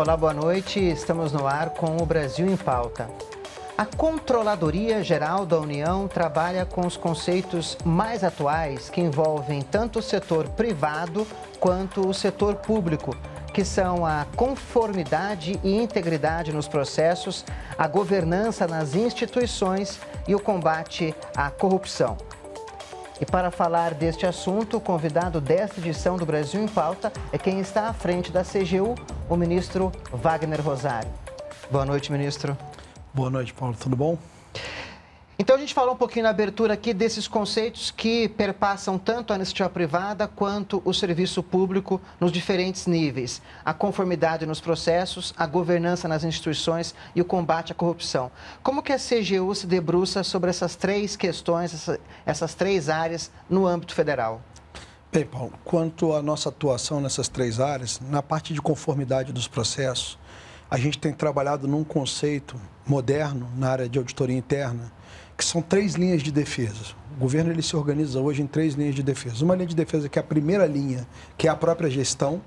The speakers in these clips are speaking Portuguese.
Olá, boa noite. Estamos no ar com o Brasil em Pauta. A Controladoria Geral da União trabalha com os conceitos mais atuais que envolvem tanto o setor privado quanto o setor público, que são a conformidade e integridade nos processos, a governança nas instituições e o combate à corrupção. E para falar deste assunto, o convidado desta edição do Brasil em Pauta é quem está à frente da CGU, o ministro Wagner Rosário. Boa noite, ministro. Boa noite, Paulo. Tudo bom? Então a gente falou um pouquinho na abertura aqui desses conceitos que perpassam tanto a iniciativa privada quanto o serviço público nos diferentes níveis. A conformidade nos processos, a governança nas instituições e o combate à corrupção. Como que a CGU se debruça sobre essas três questões, essa, essas três áreas no âmbito federal? Bem, Paulo, quanto à nossa atuação nessas três áreas, na parte de conformidade dos processos, a gente tem trabalhado num conceito moderno na área de auditoria interna, que são três linhas de defesa. O governo ele se organiza hoje em três linhas de defesa. Uma linha de defesa que é a primeira linha, que é a própria gestão.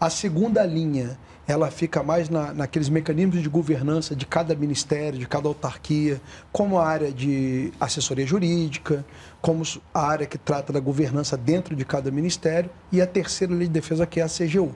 A segunda linha, ela fica mais na, naqueles mecanismos de governança de cada ministério, de cada autarquia, como a área de assessoria jurídica, como a área que trata da governança dentro de cada ministério, e a terceira linha de defesa, que é a CGU.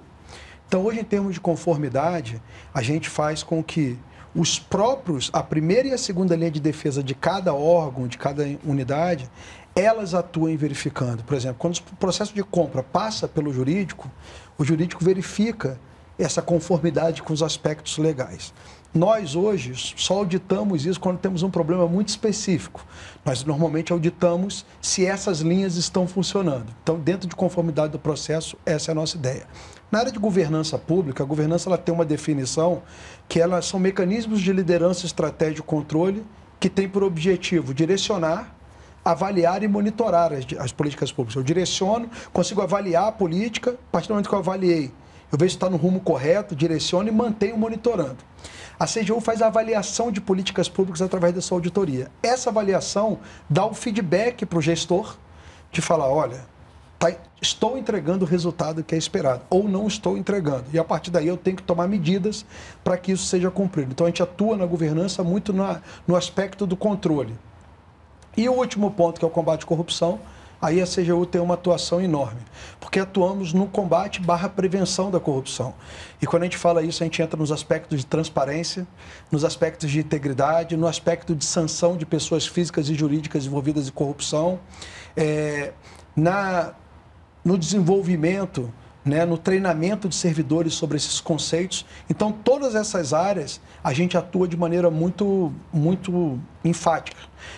Então, hoje, em termos de conformidade, a gente faz com que os próprios, a primeira e a segunda linha de defesa de cada órgão, de cada unidade, elas atuam verificando. Por exemplo, quando o processo de compra passa pelo jurídico, o jurídico verifica essa conformidade com os aspectos legais. Nós hoje só auditamos isso quando temos um problema muito específico. Nós normalmente auditamos se essas linhas estão funcionando. Então, dentro de conformidade do processo, essa é a nossa ideia. Na área de governança pública, a governança ela tem uma definição que ela são mecanismos de liderança, estratégia e controle que tem por objetivo direcionar, avaliar e monitorar as, as políticas públicas. Eu direciono, consigo avaliar a política, a partir do momento que eu avaliei, eu vejo se está no rumo correto, direciono e mantenho monitorando. A CGU faz a avaliação de políticas públicas através dessa auditoria. Essa avaliação dá o um feedback para o gestor de falar, olha, tá, estou entregando o resultado que é esperado ou não estou entregando. E a partir daí eu tenho que tomar medidas para que isso seja cumprido. Então a gente atua na governança muito na, no aspecto do controle. E o último ponto, que é o combate à corrupção, aí a CGU tem uma atuação enorme, porque atuamos no combate barra prevenção da corrupção. E quando a gente fala isso, a gente entra nos aspectos de transparência, nos aspectos de integridade, no aspecto de sanção de pessoas físicas e jurídicas envolvidas em corrupção, é, na no desenvolvimento, né, no treinamento de servidores sobre esses conceitos. Então, todas essas áreas a gente atua de maneira muito, muito enfática.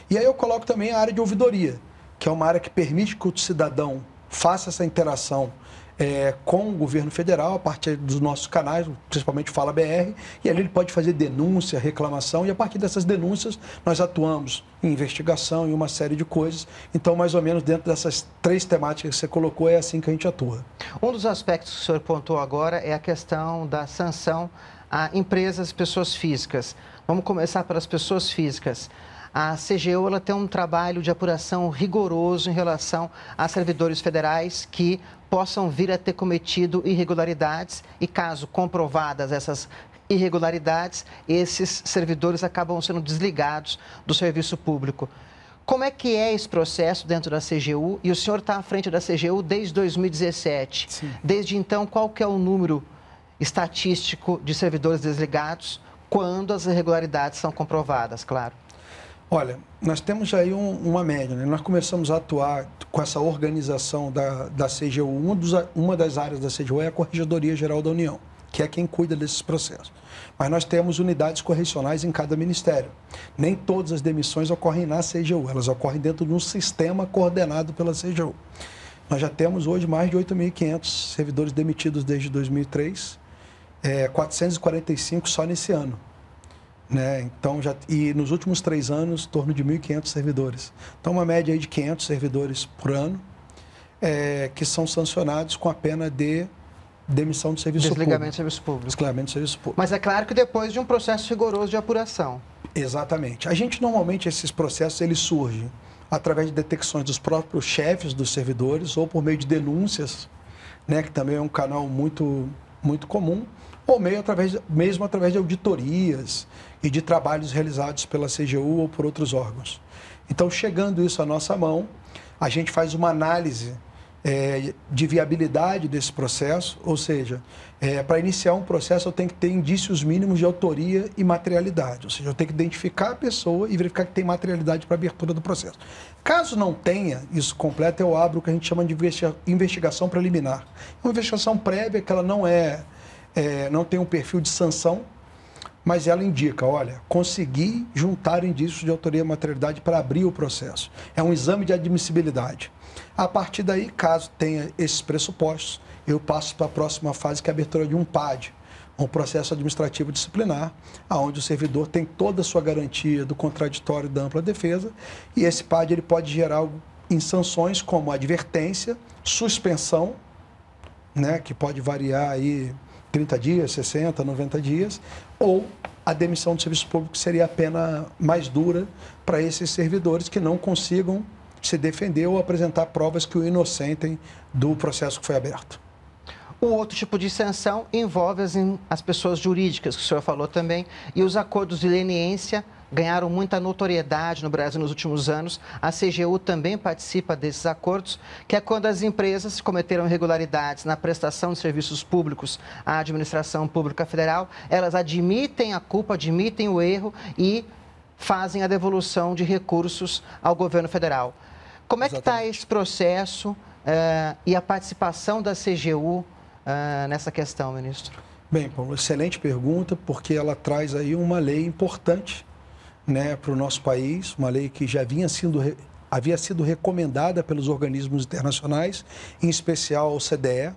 E aí eu coloco também a área de ouvidoria, que é uma área que permite que o cidadão faça essa interação é, com o governo federal, a partir dos nossos canais, principalmente Fala BR, e ali ele pode fazer denúncia, reclamação, e a partir dessas denúncias nós atuamos em investigação e uma série de coisas. Então, mais ou menos dentro dessas três temáticas que você colocou, é assim que a gente atua. Um dos aspectos que o senhor pontuou agora é a questão da sanção a empresas, pessoas físicas. Vamos começar pelas pessoas físicas. A CGU ela tem um trabalho de apuração rigoroso em relação a servidores federais que possam vir a ter cometido irregularidades e, caso comprovadas essas irregularidades, esses servidores acabam sendo desligados do serviço público. Como é que é esse processo dentro da CGU? E o senhor está à frente da CGU desde 2017. Sim. Desde então, qual é o número estatístico de servidores desligados quando as irregularidades são comprovadas, claro? Olha, nós temos aí um, uma média. Né? Nós começamos a atuar com essa organização da, da CGU. Uma, dos, uma das áreas da CGU é a Corregedoria Geral da União, que é quem cuida desses processos. Mas nós temos unidades correcionais em cada ministério. Nem todas as demissões ocorrem na CGU, elas ocorrem dentro de um sistema coordenado pela CGU. Nós já temos hoje mais de 8.500 servidores demitidos desde 2003, é, 445 só nesse ano. Né? Então, já, e nos últimos três anos, em torno de 1.500 servidores. Então, uma média de 500 servidores por ano é, que são sancionados com a pena de demissão do serviço Desligamento público. Desligamento do serviço público. Desligamento do serviço público. Mas é claro que depois de um processo rigoroso de apuração. Exatamente. A gente, normalmente, esses processos, eles surgem através de detecções dos próprios chefes dos servidores ou por meio de denúncias, né, que também é um canal muito, muito comum ou meio através, mesmo através de auditorias e de trabalhos realizados pela CGU ou por outros órgãos. Então, chegando isso à nossa mão, a gente faz uma análise é, de viabilidade desse processo, ou seja, é, para iniciar um processo eu tenho que ter indícios mínimos de autoria e materialidade, ou seja, eu tenho que identificar a pessoa e verificar que tem materialidade para abertura do processo. Caso não tenha isso completo, eu abro o que a gente chama de investigação preliminar. Uma investigação prévia que ela não é é, não tem um perfil de sanção, mas ela indica, olha, consegui juntar indícios de autoria e materialidade para abrir o processo. É um exame de admissibilidade. A partir daí, caso tenha esses pressupostos, eu passo para a próxima fase, que é a abertura de um PAD, um processo administrativo disciplinar, aonde o servidor tem toda a sua garantia do contraditório e da ampla defesa, e esse PAD ele pode gerar em sanções como advertência, suspensão, né, que pode variar aí 30 dias, 60, 90 dias, ou a demissão do serviço público seria a pena mais dura para esses servidores que não consigam se defender ou apresentar provas que o inocentem do processo que foi aberto. O outro tipo de sanção envolve as, as pessoas jurídicas, que o senhor falou também, e os acordos de leniência ganharam muita notoriedade no Brasil nos últimos anos. A CGU também participa desses acordos, que é quando as empresas cometeram irregularidades na prestação de serviços públicos à administração pública federal, elas admitem a culpa, admitem o erro e fazem a devolução de recursos ao governo federal. Como é tá Exatamente. que está esse processo uh, e a participação da CGU uh, eh, nessa questão, ministro? Bem, uma excelente pergunta, porque ela traz aí uma lei importante né, para o nosso país, uma lei que já vinha sendo, havia sido recomendada pelos organismos internacionais, em especial a OCDE,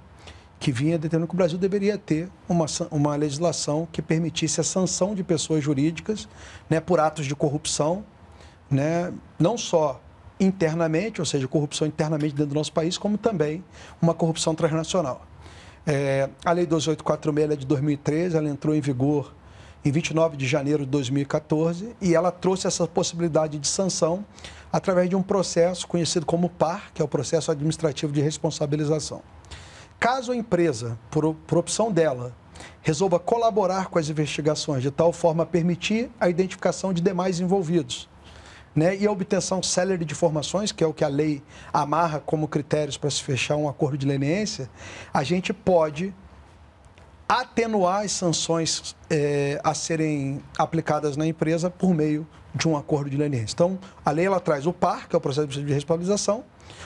que vinha determinando que o Brasil deveria ter uma, uma legislação que permitisse a sanção de pessoas jurídicas né, por atos de corrupção, né, não só internamente, ou seja, corrupção internamente dentro do nosso país, como também uma corrupção transnacional. É, a Lei 2846 é de 2013, ela entrou em vigor em 29 de janeiro de 2014, e ela trouxe essa possibilidade de sanção através de um processo conhecido como PAR, que é o processo administrativo de responsabilização. Caso a empresa, por, por opção dela, resolva colaborar com as investigações de tal forma a permitir a identificação de demais envolvidos, né, e a obtenção célere de informações, que é o que a lei amarra como critérios para se fechar um acordo de leniência, a gente pode atenuar as sanções é, a serem aplicadas na empresa por meio de um acordo de leniência. Então, a lei ela traz o PAR, que é o processo de responsabilização,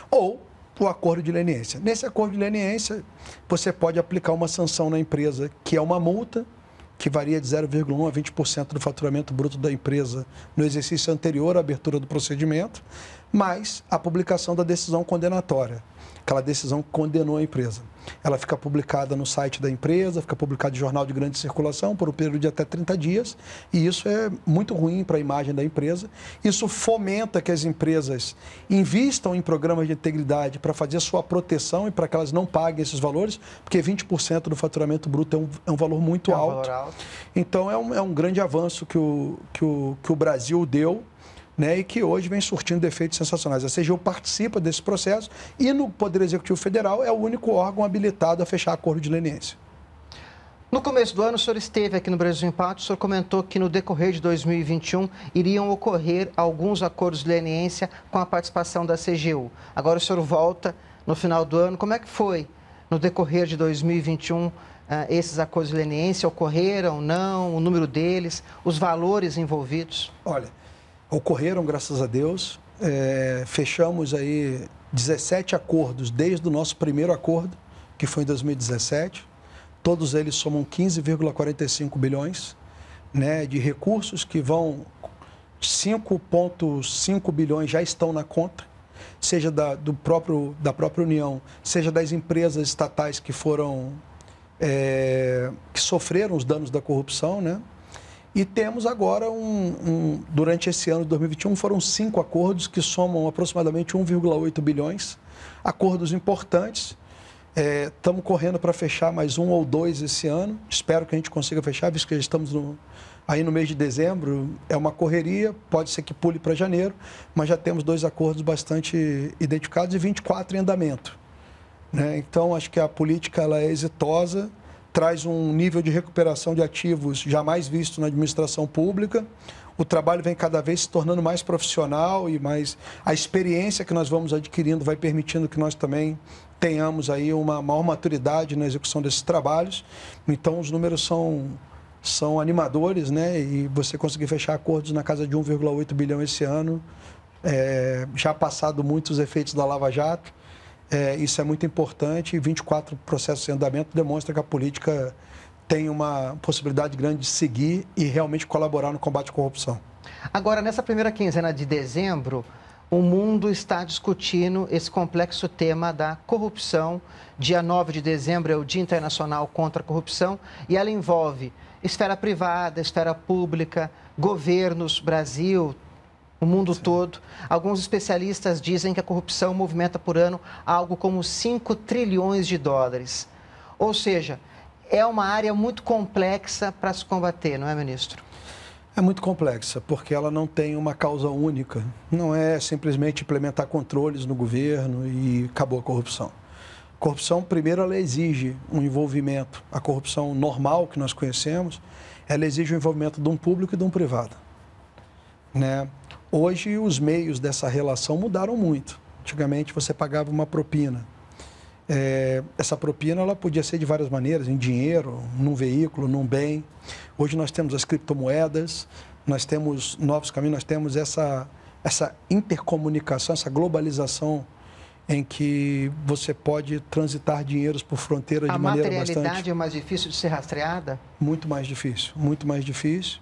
ou o acordo de leniência. Nesse acordo de leniência, você pode aplicar uma sanção na empresa, que é uma multa, que varia de 0,1 a 20% do faturamento bruto da empresa no exercício anterior à abertura do procedimento, mais a publicação da decisão condenatória, aquela decisão que condenou a empresa. Ela fica publicada no site da empresa, fica publicada em jornal de grande circulação por um período de até 30 dias, e isso é muito ruim para a imagem da empresa. Isso fomenta que as empresas invistam em programas de integridade para fazer sua proteção e para que elas não paguem esses valores, porque 20% do faturamento bruto é um, é um valor muito é um alto. Valor alto. Então, é um, é um grande avanço que o, que o, que o Brasil deu né, e que hoje vem surtindo defeitos sensacionais. A CGU participa desse processo e no Poder Executivo Federal é o único órgão habilitado a fechar acordo de leniência. No começo do ano, o senhor esteve aqui no Brasil Impacto, o senhor comentou que no decorrer de 2021 iriam ocorrer alguns acordos de leniência com a participação da CGU. Agora o senhor volta no final do ano. Como é que foi no decorrer de 2021 eh, esses acordos de leniência? Ocorreram, não? O número deles? Os valores envolvidos? Olha, ocorreram, graças a Deus. É, fechamos aí 17 acordos desde o nosso primeiro acordo, que foi em 2017. Todos eles somam 15,45 bilhões né, de recursos que vão 5,5 bilhões já estão na conta, seja da, do próprio, da própria União, seja das empresas estatais que foram é, que sofreram os danos da corrupção, né? E temos agora, um, um, durante esse ano de 2021, foram cinco acordos que somam aproximadamente 1,8 bilhões, acordos importantes. Estamos é, correndo para fechar mais um ou dois esse ano. Espero que a gente consiga fechar, visto que já estamos no, aí no mês de dezembro. É uma correria, pode ser que pule para janeiro, mas já temos dois acordos bastante identificados e 24 em andamento. Né? Então, acho que a política ela é exitosa traz um nível de recuperação de ativos jamais visto na administração pública. O trabalho vem cada vez se tornando mais profissional e mais a experiência que nós vamos adquirindo vai permitindo que nós também tenhamos aí uma maior maturidade na execução desses trabalhos. Então os números são são animadores, né? E você conseguir fechar acordos na casa de 1,8 bilhão esse ano, é, já passado muitos efeitos da Lava Jato, é, isso é muito importante e 24 processos em andamento demonstra que a política tem uma possibilidade grande de seguir e realmente colaborar no combate à corrupção. Agora, nessa primeira quinzena de dezembro, o mundo está discutindo esse complexo tema da corrupção. Dia 9 de dezembro é o Dia Internacional contra a Corrupção e ela envolve esfera privada, esfera pública, governos, Brasil, o mundo Sim. todo. Alguns especialistas dizem que a corrupção movimenta por ano algo como 5 trilhões de dólares. Ou seja, é uma área muito complexa para se combater, não é, ministro? É muito complexa, porque ela não tem uma causa única. Não é simplesmente implementar controles no governo e acabou a corrupção. corrupção, primeiro, ela exige um envolvimento. A corrupção normal que nós conhecemos, ela exige o envolvimento de um público e de um privado. Né? Hoje, os meios dessa relação mudaram muito. Antigamente, você pagava uma propina. É, essa propina ela podia ser de várias maneiras, em dinheiro, num veículo, num bem. Hoje nós temos as criptomoedas, nós temos novos caminhos, nós temos essa, essa intercomunicação, essa globalização em que você pode transitar dinheiros por fronteira a de maneira bastante... A materialidade é mais difícil de ser rastreada? Muito mais difícil, muito mais difícil.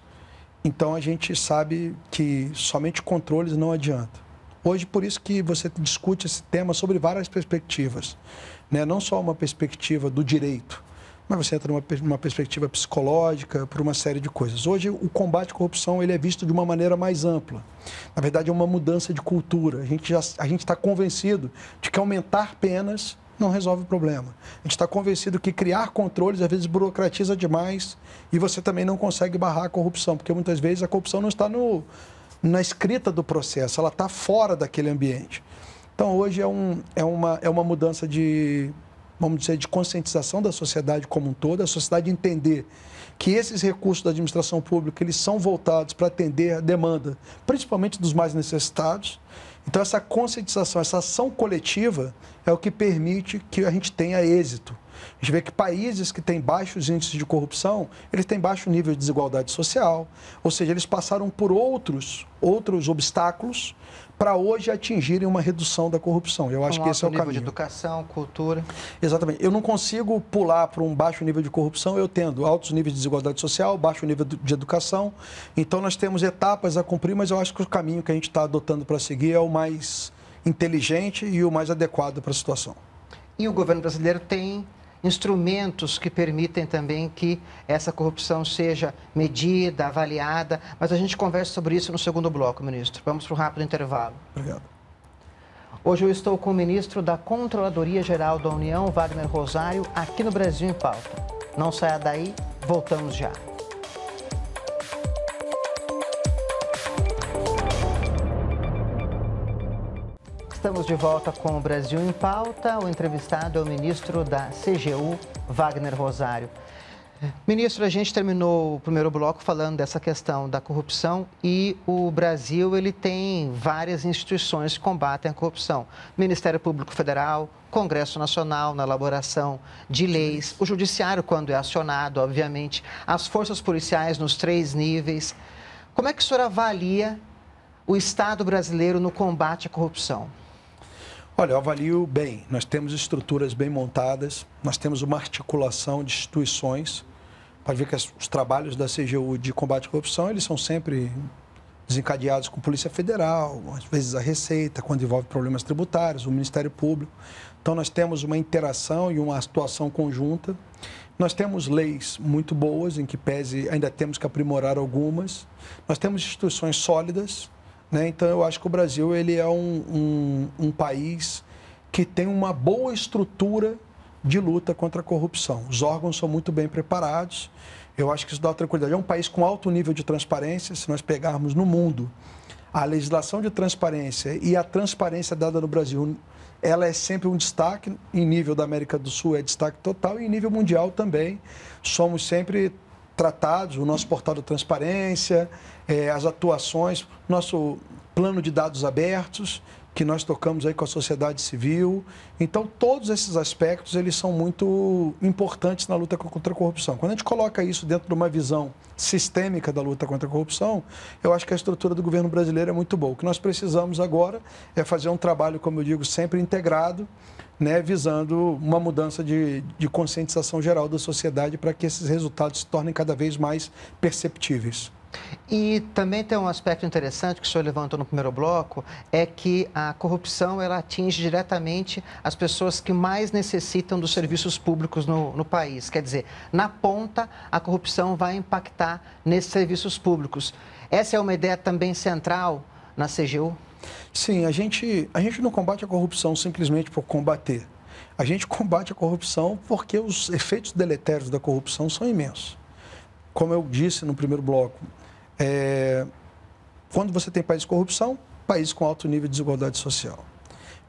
Então a gente sabe que somente controles não adianta. Hoje, por isso que você discute esse tema sobre várias perspectivas. Né? Não só uma perspectiva do direito, mas você entra numa, numa perspectiva psicológica, por uma série de coisas. Hoje, o combate à corrupção ele é visto de uma maneira mais ampla. Na verdade, é uma mudança de cultura. A gente está convencido de que aumentar penas não resolve o problema. A gente está convencido que criar controles às vezes burocratiza demais e você também não consegue barrar a corrupção, porque muitas vezes a corrupção não está no, na escrita do processo, ela está fora daquele ambiente. Então hoje é, um, é, uma, é uma mudança de, vamos dizer, de conscientização da sociedade como um todo, a sociedade entender que esses recursos da administração pública eles são voltados para atender a demanda, principalmente dos mais necessitados, então, essa conscientização, essa ação coletiva é o que permite que a gente tenha êxito a gente vê que países que têm baixos índices de corrupção, eles têm baixo nível de desigualdade social, ou seja, eles passaram por outros, outros obstáculos para hoje atingirem uma redução da corrupção. Eu acho um que esse é o nível caminho. de educação, cultura. Exatamente. Eu não consigo pular para um baixo nível de corrupção, eu tendo altos níveis de desigualdade social, baixo nível de educação. Então nós temos etapas a cumprir, mas eu acho que o caminho que a gente está adotando para seguir é o mais inteligente e o mais adequado para a situação. E o governo brasileiro tem instrumentos que permitem também que essa corrupção seja medida, avaliada, mas a gente conversa sobre isso no segundo bloco, ministro. Vamos para um rápido intervalo. Obrigado. Hoje eu estou com o ministro da Controladoria Geral da União, Wagner Rosário, aqui no Brasil em Pauta. Não saia daí, voltamos já. Estamos de volta com o Brasil em Pauta. O entrevistado é o ministro da CGU, Wagner Rosário. Ministro, a gente terminou o primeiro bloco falando dessa questão da corrupção e o Brasil ele tem várias instituições que combatem a corrupção. Ministério Público Federal, Congresso Nacional na elaboração de leis, o Judiciário quando é acionado, obviamente, as forças policiais nos três níveis. Como é que o senhor avalia o Estado brasileiro no combate à corrupção? Olha, eu avalio bem. Nós temos estruturas bem montadas, nós temos uma articulação de instituições. para ver que os trabalhos da CGU de combate à corrupção, eles são sempre desencadeados com a Polícia Federal, às vezes a Receita, quando envolve problemas tributários, o Ministério Público. Então, nós temos uma interação e uma atuação conjunta. Nós temos leis muito boas, em que pese ainda temos que aprimorar algumas. Nós temos instituições sólidas, né? Então, eu acho que o Brasil ele é um, um, um país que tem uma boa estrutura de luta contra a corrupção. Os órgãos são muito bem preparados. Eu acho que isso dá tranquilidade. É um país com alto nível de transparência. Se nós pegarmos no mundo a legislação de transparência e a transparência dada no Brasil, ela é sempre um destaque. Em nível da América do Sul é destaque total e em nível mundial também. Somos sempre tratados, o nosso portal de transparência, é, as atuações, nosso plano de dados abertos que nós tocamos aí com a sociedade civil. Então, todos esses aspectos, eles são muito importantes na luta contra a corrupção. Quando a gente coloca isso dentro de uma visão sistêmica da luta contra a corrupção, eu acho que a estrutura do governo brasileiro é muito boa. O que nós precisamos agora é fazer um trabalho, como eu digo, sempre integrado, né, visando uma mudança de, de conscientização geral da sociedade para que esses resultados se tornem cada vez mais perceptíveis. E também tem um aspecto interessante que o senhor levantou no primeiro bloco, é que a corrupção ela atinge diretamente as pessoas que mais necessitam dos serviços públicos no, no país. Quer dizer, na ponta, a corrupção vai impactar nesses serviços públicos. Essa é uma ideia também central na CGU? Sim, a gente, a gente não combate a corrupção simplesmente por combater. A gente combate a corrupção porque os efeitos deletérios da corrupção são imensos. Como eu disse no primeiro bloco, é, quando você tem países de corrupção, países com alto nível de desigualdade social.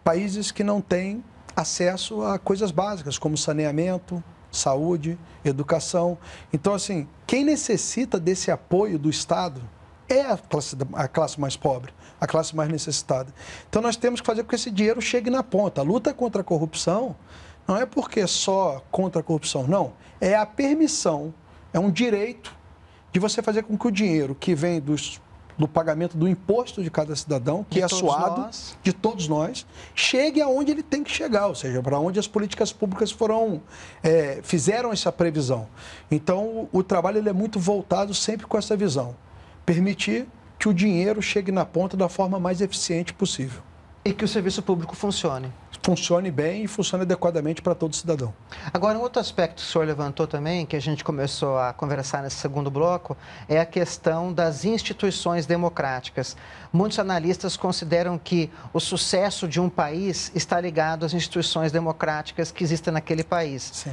Países que não têm acesso a coisas básicas, como saneamento, saúde, educação. Então, assim, quem necessita desse apoio do Estado é a classe, a classe mais pobre, a classe mais necessitada. Então, nós temos que fazer com que esse dinheiro chegue na ponta. A luta contra a corrupção não é porque só contra a corrupção, não. É a permissão, é um direito de você fazer com que o dinheiro que vem dos, do pagamento do imposto de cada cidadão, que de é suado, nós. de todos nós, chegue aonde ele tem que chegar, ou seja, para onde as políticas públicas foram é, fizeram essa previsão. Então, o, o trabalho ele é muito voltado sempre com essa visão. Permitir que o dinheiro chegue na ponta da forma mais eficiente possível. E que o serviço público funcione funcione bem e funcione adequadamente para todo cidadão. Agora, um outro aspecto que o senhor levantou também, que a gente começou a conversar nesse segundo bloco, é a questão das instituições democráticas. Muitos analistas consideram que o sucesso de um país está ligado às instituições democráticas que existem naquele país. Sim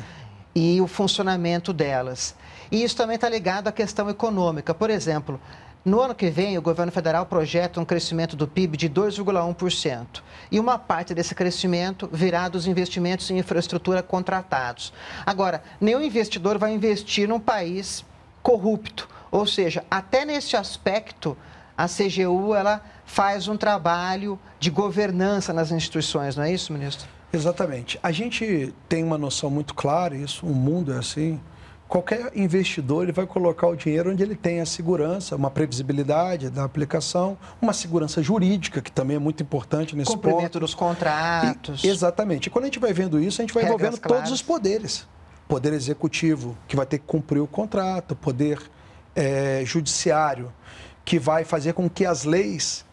e o funcionamento delas. E isso também está ligado à questão econômica. Por exemplo, no ano que vem, o governo federal projeta um crescimento do PIB de 2,1%. E uma parte desse crescimento virá dos investimentos em infraestrutura contratados. Agora, nenhum investidor vai investir num país corrupto. Ou seja, até nesse aspecto, a CGU ela faz um trabalho de governança nas instituições, não é isso, ministro? Exatamente. A gente tem uma noção muito clara, isso, o mundo é assim, qualquer investidor ele vai colocar o dinheiro onde ele tem a segurança, uma previsibilidade da aplicação, uma segurança jurídica, que também é muito importante nesse Cumprimento ponto. Cumprimento dos contratos. E, exatamente. E quando a gente vai vendo isso, a gente vai Regras envolvendo claras. todos os poderes. Poder executivo, que vai ter que cumprir o contrato, poder é, judiciário, que vai fazer com que as leis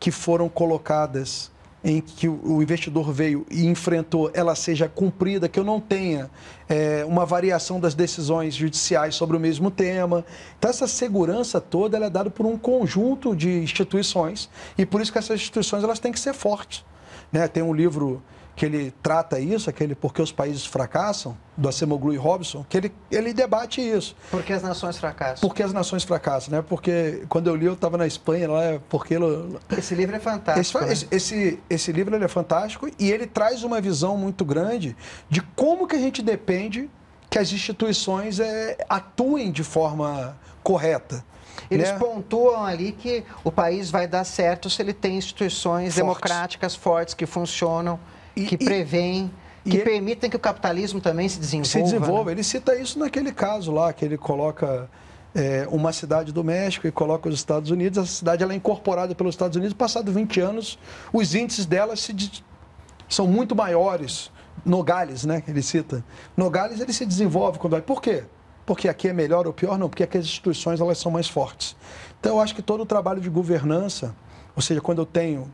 que foram colocadas em que o investidor veio e enfrentou, ela seja cumprida, que eu não tenha é, uma variação das decisões judiciais sobre o mesmo tema. Então, essa segurança toda é dada por um conjunto de instituições e por isso que essas instituições elas têm que ser fortes. Né? Tem um livro que ele trata isso, aquele porque os países fracassam, do Acemoglu e Robson, que ele, ele debate isso. Por que as nações fracassam? Porque as nações fracassam, né? Porque quando eu li, eu estava na Espanha, lá é porque... Ele... Esse livro é fantástico. Esse, né? esse, esse livro ele é fantástico e ele traz uma visão muito grande de como que a gente depende que as instituições é, atuem de forma correta. Eles né? pontuam ali que o país vai dar certo se ele tem instituições fortes. democráticas fortes que funcionam. E, que prevêem que é permitem que o capitalismo também se desenvolva. Se desenvolva. Né? Ele cita isso naquele caso lá, que ele coloca é, uma cidade do México e coloca os Estados Unidos. Essa cidade ela é incorporada pelos Estados Unidos. Passado 20 anos, os índices dela se, são muito maiores. Nogales, né? Ele cita. Nogales, ele se desenvolve quando vai. Por quê? Porque aqui é melhor ou pior? Não, porque aqui as instituições elas são mais fortes. Então, eu acho que todo o trabalho de governança, ou seja, quando eu tenho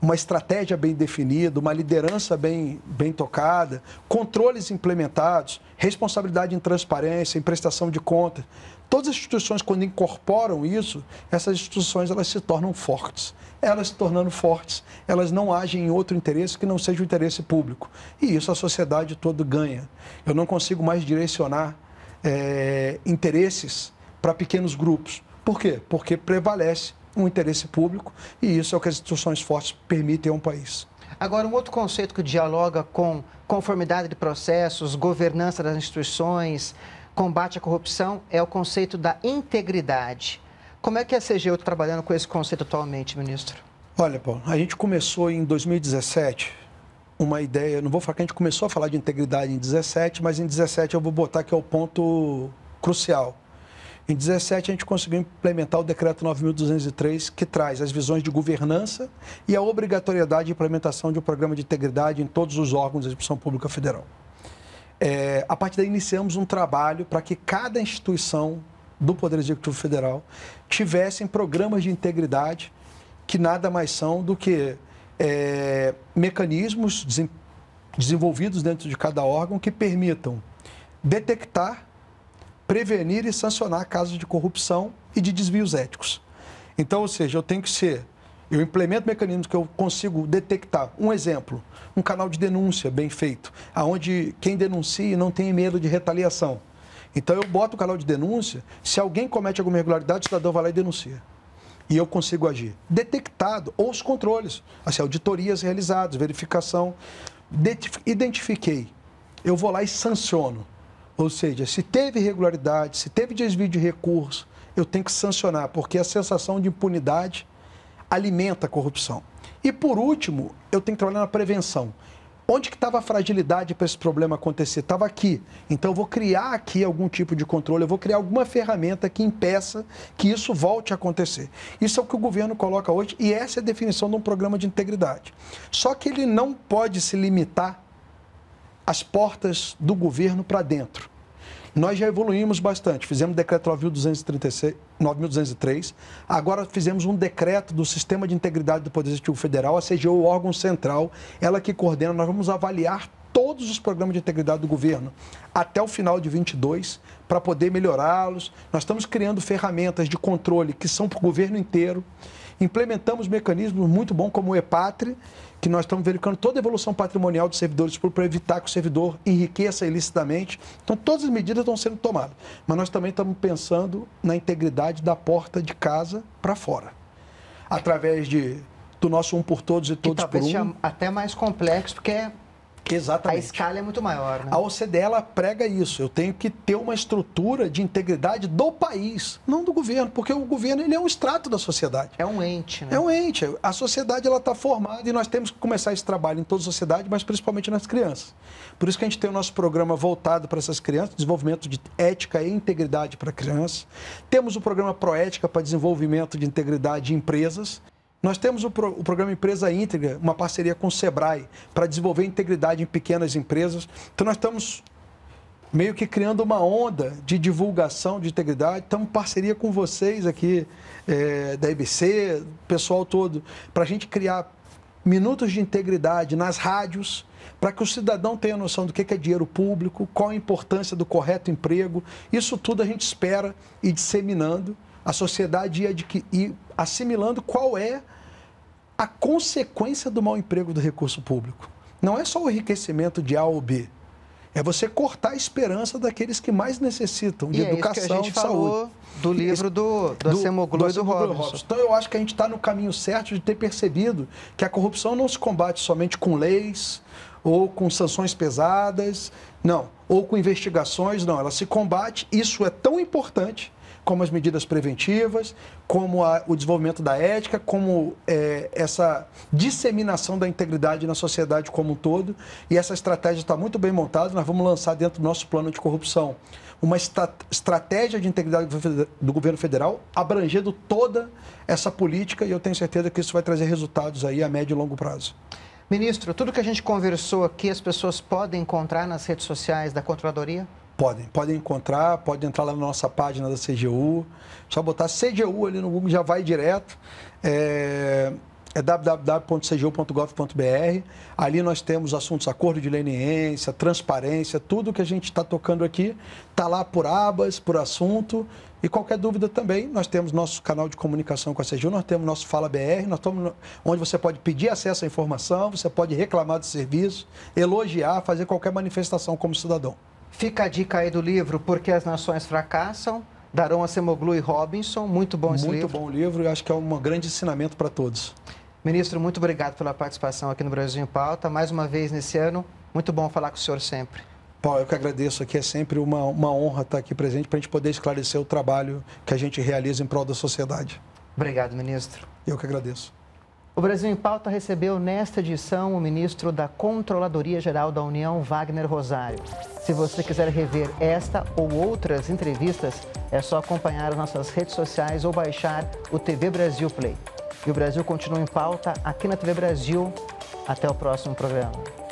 uma estratégia bem definida, uma liderança bem, bem tocada, controles implementados, responsabilidade em transparência, em prestação de contas. Todas as instituições, quando incorporam isso, essas instituições elas se tornam fortes. Elas se tornando fortes, elas não agem em outro interesse que não seja o interesse público. E isso a sociedade toda ganha. Eu não consigo mais direcionar é, interesses para pequenos grupos. Por quê? Porque prevalece um interesse público, e isso é o que as instituições fortes permitem a um país. Agora, um outro conceito que dialoga com conformidade de processos, governança das instituições, combate à corrupção, é o conceito da integridade. Como é que a CGU está trabalhando com esse conceito atualmente, ministro? Olha, Paulo, a gente começou em 2017 uma ideia, não vou falar que a gente começou a falar de integridade em 17, mas em 17 eu vou botar que é o ponto crucial. Em 17 a gente conseguiu implementar o decreto 9203 que traz as visões de governança e a obrigatoriedade de implementação de um programa de integridade em todos os órgãos da instituição pública federal. É, a partir daí iniciamos um trabalho para que cada instituição do Poder Executivo Federal tivessem programas de integridade que nada mais são do que é, mecanismos desenvolvidos dentro de cada órgão que permitam detectar prevenir e sancionar casos de corrupção e de desvios éticos. Então, ou seja, eu tenho que ser. Eu implemento mecanismos que eu consigo detectar. Um exemplo, um canal de denúncia bem feito, aonde quem denuncia não tem medo de retaliação. Então eu boto o canal de denúncia, se alguém comete alguma irregularidade, o cidadão vai lá e denuncia. E eu consigo agir. Detectado, ou os controles, assim, auditorias realizadas, verificação. Identifiquei. Eu vou lá e sanciono. Ou seja, se teve irregularidade, se teve desvio de recurso, eu tenho que sancionar, porque a sensação de impunidade alimenta a corrupção. E por último, eu tenho que trabalhar na prevenção. Onde que estava a fragilidade para esse problema acontecer? Estava aqui. Então eu vou criar aqui algum tipo de controle, eu vou criar alguma ferramenta que impeça que isso volte a acontecer. Isso é o que o governo coloca hoje e essa é a definição de um programa de integridade. Só que ele não pode se limitar as portas do governo para dentro. Nós já evoluímos bastante, fizemos o decreto 9.203, agora fizemos um decreto do Sistema de Integridade do Poder Executivo Federal, a CGU, o órgão central, ela que coordena, nós vamos avaliar todos os programas de integridade do governo até o final de 22 para poder melhorá-los. Nós estamos criando ferramentas de controle que são para o governo inteiro. Implementamos mecanismos muito bons como o EPATRE, que nós estamos verificando toda a evolução patrimonial dos servidores para evitar que o servidor enriqueça ilicitamente. Então, todas as medidas estão sendo tomadas. Mas nós também estamos pensando na integridade da porta de casa para fora. Através de, do nosso um por todos e todos e por um. até mais complexo, porque é Exatamente. A escala é muito maior. Né? A OCDE ela prega isso. Eu tenho que ter uma estrutura de integridade do país, não do governo, porque o governo ele é um extrato da sociedade. É um ente, né? É um ente. A sociedade ela está formada e nós temos que começar esse trabalho em toda a sociedade, mas principalmente nas crianças. Por isso que a gente tem o nosso programa voltado para essas crianças, desenvolvimento de ética e integridade para crianças. Temos o programa Proética para desenvolvimento de integridade de empresas. Nós temos o, pro, o programa Empresa Íntegra, uma parceria com o Sebrae, para desenvolver integridade em pequenas empresas. Então, nós estamos meio que criando uma onda de divulgação de integridade. Estamos em parceria com vocês aqui, é, da EBC, pessoal todo, para a gente criar minutos de integridade nas rádios, para que o cidadão tenha noção do que é dinheiro público, qual a importância do correto emprego. Isso tudo a gente espera e disseminando, a sociedade ir, ir assimilando qual é a consequência do mau emprego do recurso público. Não é só o enriquecimento de A ou B. É você cortar a esperança daqueles que mais necessitam de e é educação, é de saúde. do livro do, do, do Acemoglu e do, do Robson. Robson. Então eu acho que a gente está no caminho certo de ter percebido que a corrupção não se combate somente com leis ou com sanções pesadas, não, ou com investigações, não. Ela se combate. Isso é tão importante como as medidas preventivas, como a, o desenvolvimento da ética, como é, essa disseminação da integridade na sociedade como um todo. E essa estratégia está muito bem montada, nós vamos lançar dentro do nosso plano de corrupção uma estratégia de integridade do governo federal, abrangendo toda essa política, e eu tenho certeza que isso vai trazer resultados aí a médio e longo prazo. Ministro, tudo que a gente conversou aqui, as pessoas podem encontrar nas redes sociais da Controladoria? Podem, podem encontrar, podem entrar lá na nossa página da CGU, só botar CGU ali no Google já vai direto. É, é www.cgu.gov.br. Ali nós temos assuntos acordo de leniência, transparência, tudo que a gente está tocando aqui está lá por abas, por assunto. E qualquer dúvida também, nós temos nosso canal de comunicação com a CGU, nós temos nosso Fala BR, nós estamos onde você pode pedir acesso à informação, você pode reclamar do serviço, elogiar, fazer qualquer manifestação como cidadão. Fica a dica aí do livro Porque as Nações Fracassam, Darão Acemoglu e Robinson. Muito bom esse muito livro. Muito bom livro e acho que é um grande ensinamento para todos. Ministro, muito obrigado pela participação aqui no Brasil em Pauta. Mais uma vez nesse ano, muito bom falar com o senhor sempre. Paulo, eu que agradeço aqui. É sempre uma, uma honra estar aqui presente para a gente poder esclarecer o trabalho que a gente realiza em prol da sociedade. Obrigado, ministro. Eu que agradeço. O Brasil em Pauta recebeu nesta edição o ministro da Controladoria Geral da União, Wagner Rosário. Se você quiser rever esta ou outras entrevistas, é só acompanhar as nossas redes sociais ou baixar o TV Brasil Play. E o Brasil continua em pauta aqui na TV Brasil. Até o próximo programa.